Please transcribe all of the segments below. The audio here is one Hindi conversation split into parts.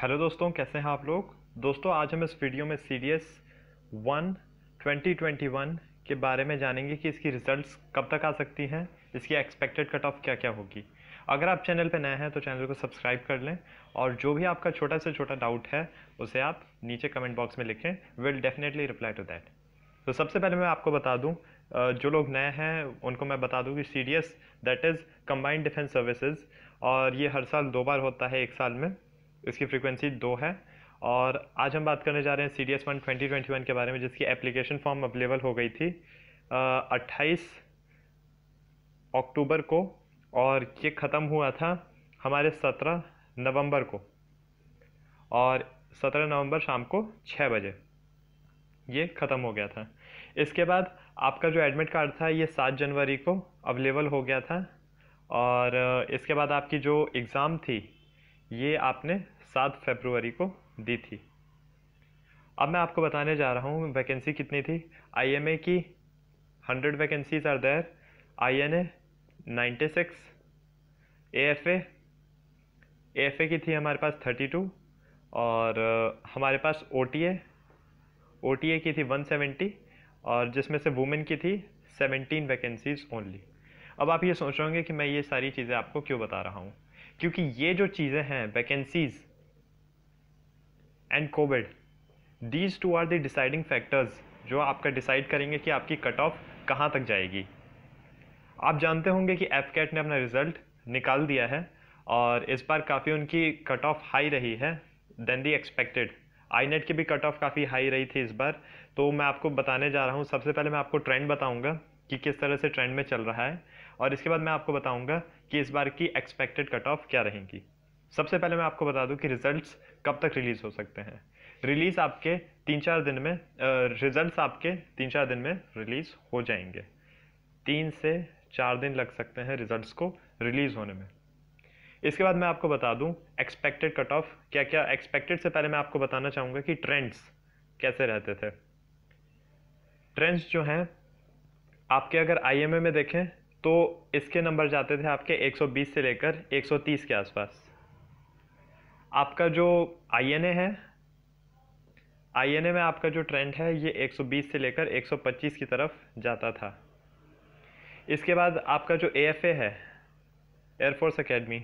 हेलो दोस्तों कैसे हैं आप लोग दोस्तों आज हम इस वीडियो में C D S one twenty twenty one के बारे में जानेंगे कि इसकी रिज़ल्ट्स कब तक आ सकती हैं इसकी एक्सपेक्टेड कट ऑफ क्या क्या होगी अगर आप चैनल पर नए हैं तो चैनल को सब्सक्राइब कर लें और जो भी आपका छोटा से छोटा डाउट है उसे आप नीचे कमेंट बॉक्स में लिखें will definitely reply to that तो सबसे पहले मैं आपको बता दूँ जो लोग नए हैं उनको मैं बता दूँ कि C D S that is combined defence services और ये हर साल दो बार होता है एक साल में इसकी फ्रीक्वेंसी दो है और आज हम बात करने जा रहे हैं C D S one twenty twenty one के बारे में जिसकी एप्लीकेशन फॉर्म अवेलेबल हो गई थी अट्ठाईस अक्टूबर को और ये ख़त्म हुआ था हमारे सत्रह नवंबर को और सत्रह नवंबर शाम को छः बजे ये ख़त्म हो गया था इसके बाद आपका जो एडमिट कार्ड था ये सात जनवरी को अवेलेबल हो गया था और इसके बाद आपकी जो एग्ज़ाम थी ये आपने सात फरवरी को दी थी अब मैं आपको बताने जा रहा हूँ वैकेंसी कितनी थी आईएमए की hundred vacancies are there I N A ninety six A F F A की थी हमारे पास थर्टी टू और uh, हमारे पास O T A T A की थी वन सेवेंटी और जिसमें से वुमेन की थी सेवेंटीन वैकेंसीज ओनली अब आप ये सोच रहे होंगे कि मैं ये सारी चीज़ें आपको क्यों बता रहा हूँ क्योंकि ये जो चीज़ें हैं vacancies and Covid these two are the deciding factors जो आपका डिसाइड करेंगे कि आपकी कट ऑफ कहाँ तक जाएगी आप जानते होंगे कि एफ कैट ने अपना रिजल्ट निकाल दिया है और इस बार काफ़ी उनकी कट ऑफ हाई रही है then the expected I net की भी कट ऑफ काफ़ी हाई रही थी इस बार तो मैं आपको बताने जा रहा हूँ सबसे पहले मैं आपको ट्रेंड बताऊँगा कि किस तरह से ट्रेंड में चल रहा है और इसके बाद मैं आपको बताऊँगा कि इस बार की एक्सपेक्टेड कट ऑफ क्या रहेंगी सबसे पहले मैं आपको बता दूं कि रिजल्ट्स कब तक रिलीज़ हो सकते हैं रिलीज़ आपके तीन चार दिन में रिजल्ट्स आपके तीन चार दिन में रिलीज़ हो जाएंगे तीन से चार दिन लग सकते हैं रिजल्ट्स को रिलीज़ होने में इसके बाद मैं आपको बता दूं एक्सपेक्टेड कट ऑफ क्या क्या एक्सपेक्टेड से पहले मैं आपको बताना चाहूँगा कि ट्रेंड्स कैसे रहते थे ट्रेंड्स जो हैं आपके अगर आईएमए में देखें तो इसके नंबर जाते थे आपके 120 से लेकर 130 के आसपास आपका जो आई है आई में आपका जो ट्रेंड है ये 120 से लेकर 125 की तरफ जाता था इसके बाद आपका जो ए है एयरफोर्स एकेडमी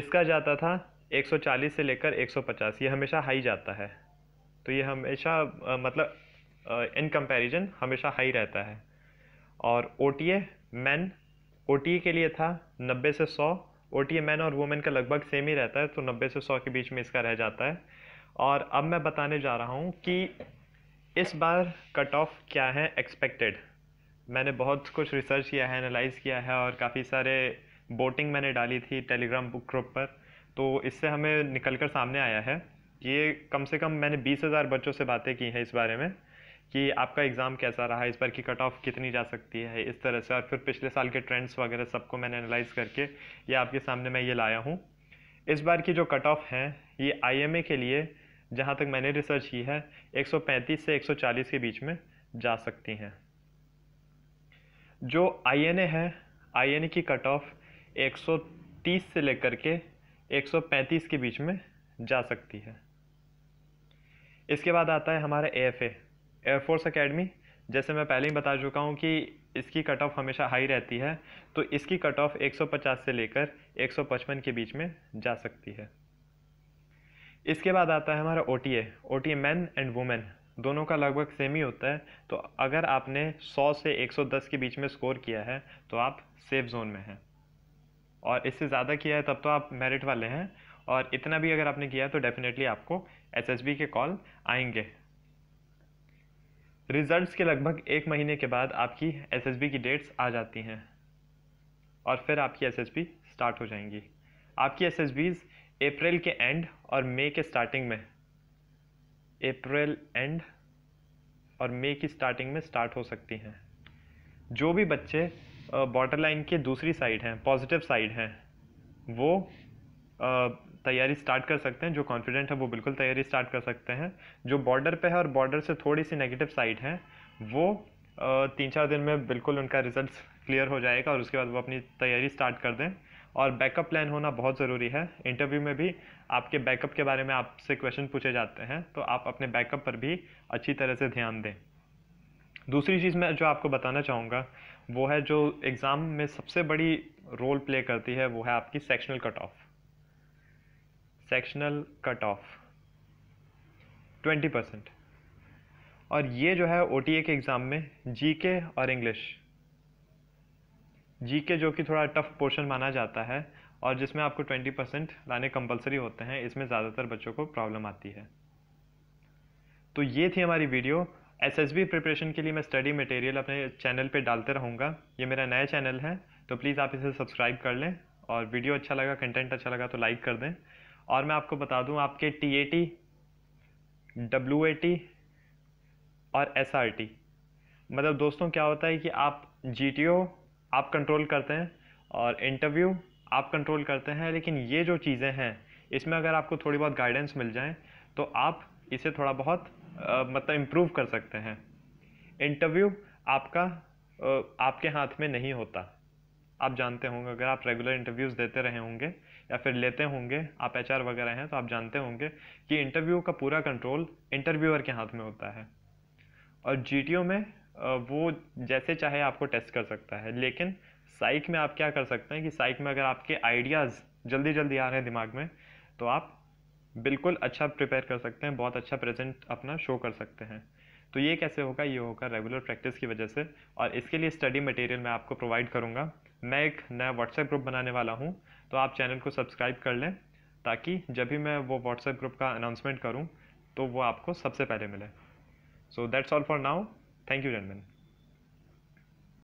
इसका जाता था 140 से लेकर 150 ये हमेशा हाई जाता है तो ये हमेशा आ, मतलब इन कंपैरिजन हमेशा हाई रहता है और ओ टी मैन ओ के लिए था 90 से ओ टी मैन और वुमेन का लगभग सेम ही रहता है तो नब्बे से सौ के बीच में इसका रह जाता है और अब मैं बताने जा रहा हूँ कि इस बार कट ऑफ क्या है एक्सपेक्टेड मैंने बहुत कुछ रिसर्च किया है एनालाइज़ किया है और काफ़ी सारे बोटिंग मैंने डाली थी टेलीग्राम बुक ग्रुप पर तो इससे हमें निकल कर सामने आया है ये कम से कम मैंने बीस हज़ार बच्चों से बातें की हैं इस बारे में कि आपका एग्ज़ाम कैसा रहा इस बार की कट ऑफ कितनी जा सकती है इस तरह से और फिर पिछले साल के ट्रेंड्स वगैरह सबको मैंने एनालाइज करके ये आपके सामने मैं ये लाया हूँ इस बार की जो कट ऑफ हैं ये आई के लिए जहाँ तक मैंने रिसर्च की है 135 से 140 के बीच में जा सकती हैं जो आई एन ए है आई एन ए की कट ऑफ 130 से लेकर के 135 के बीच में जा सकती है इसके बाद आता है हमारा एफ ए एयरफोर्स अकेडमी जैसे मैं पहले ही बता चुका हूँ कि इसकी कट ऑफ हमेशा हाई रहती है तो इसकी कट ऑफ 150 से लेकर 155 के बीच में जा सकती है इसके बाद आता है हमारा O T man and women दोनों का लगभग सेम ही होता है तो अगर आपने 100 से 110 के बीच में स्कोर किया है तो आप सेफ जोन में हैं और इससे ज़्यादा किया है तब तो आप मेरिट वाले हैं और इतना भी अगर आपने किया तो डेफिनेटली आपको एस के कॉल आएंगे रिज़ल्ट्स के लगभग एक महीने के बाद आपकी एसएसबी की डेट्स आ जाती हैं और फिर आपकी एसएसबी स्टार्ट हो जाएंगी आपकी एस एस अप्रैल के एंड और मई के स्टार्टिंग में अप्रैल एंड और मई की स्टार्टिंग में स्टार्ट हो सकती हैं जो भी बच्चे बॉर्डर लाइन के दूसरी साइड हैं पॉजिटिव साइड हैं वो तैयारी स्टार्ट कर सकते हैं जो कॉन्फिडेंट है वो बिल्कुल तैयारी स्टार्ट कर सकते हैं जो बॉर्डर पे है और बॉर्डर से थोड़ी सी नेगेटिव साइड है वो तीन चार दिन में बिल्कुल उनका रिजल्ट क्लियर हो जाएगा और उसके बाद वो अपनी तैयारी स्टार्ट कर दें और बैकअप प्लान होना बहुत ज़रूरी है इंटरव्यू में भी आपके बैकअप के बारे में आपसे क्वेश्चन पूछे जाते हैं तो आप अपने बैकअप पर भी अच्छी तरह से ध्यान दें दूसरी चीज़ मैं जो आपको बताना चाहूँगा वो है जो एग्ज़ाम में सबसे बड़ी रोल प्ले करती है वो है आपकी sectional cut off sectional cut off twenty percent और ये जो है ओ के एग्ज़ाम में जीके और इंग्लिश जीके जो कि थोड़ा टफ पोर्शन माना जाता है और जिसमें आपको 20 परसेंट लाने कंपलसरी होते हैं इसमें ज़्यादातर बच्चों को प्रॉब्लम आती है तो ये थी हमारी video S S B preparation के लिए मैं स्टडी मटेरियल अपने चैनल पे डालते रहूँगा ये मेरा नया चैनल है तो प्लीज़ आप इसे सब्सक्राइब कर लें और वीडियो अच्छा लगा कंटेंट अच्छा लगा तो लाइक कर दें और मैं आपको बता दूं आपके T A T W A T और एस आर टी मतलब दोस्तों क्या होता है कि आप जी टी ओ आप कंट्रोल करते हैं और इंटरव्यू आप कंट्रोल करते हैं लेकिन ये जो चीज़ें हैं इसमें अगर आपको थोड़ी बहुत गाइडेंस मिल जाए तो आप इसे थोड़ा बहुत आ, मतलब इम्प्रूव कर सकते हैं इंटरव्यू आपका आ, आपके हाथ में नहीं होता आप जानते होंगे अगर आप रेगुलर इंटरव्यूज़ देते रहे होंगे या फिर लेते होंगे आप एच वगैरह हैं तो आप जानते होंगे कि इंटरव्यू का पूरा कंट्रोल इंटरव्यूअर के हाथ में होता है और जी में वो जैसे चाहे आपको टेस्ट कर सकता है लेकिन साइक में आप क्या कर सकते हैं कि साइक में अगर आपके आइडियाज़ जल्दी जल्दी आ रहे हैं दिमाग में तो आप बिल्कुल अच्छा प्रिपेयर कर सकते हैं बहुत अच्छा प्रेजेंट अपना शो कर सकते हैं तो ये कैसे होगा ये होगा रेगुलर प्रैक्टिस की वजह से और इसके लिए स्टडी मटेरियल मैं आपको प्रोवाइड करूँगा मैं एक नया व्हाट्सएप ग्रुप बनाने वाला हूँ तो आप चैनल को सब्सक्राइब कर लें ताकि जब भी मैं वो व्हाट्सएप ग्रुप का अनाउंसमेंट करूँ तो वो आपको सबसे पहले मिले so that's all for now thank you gentlemen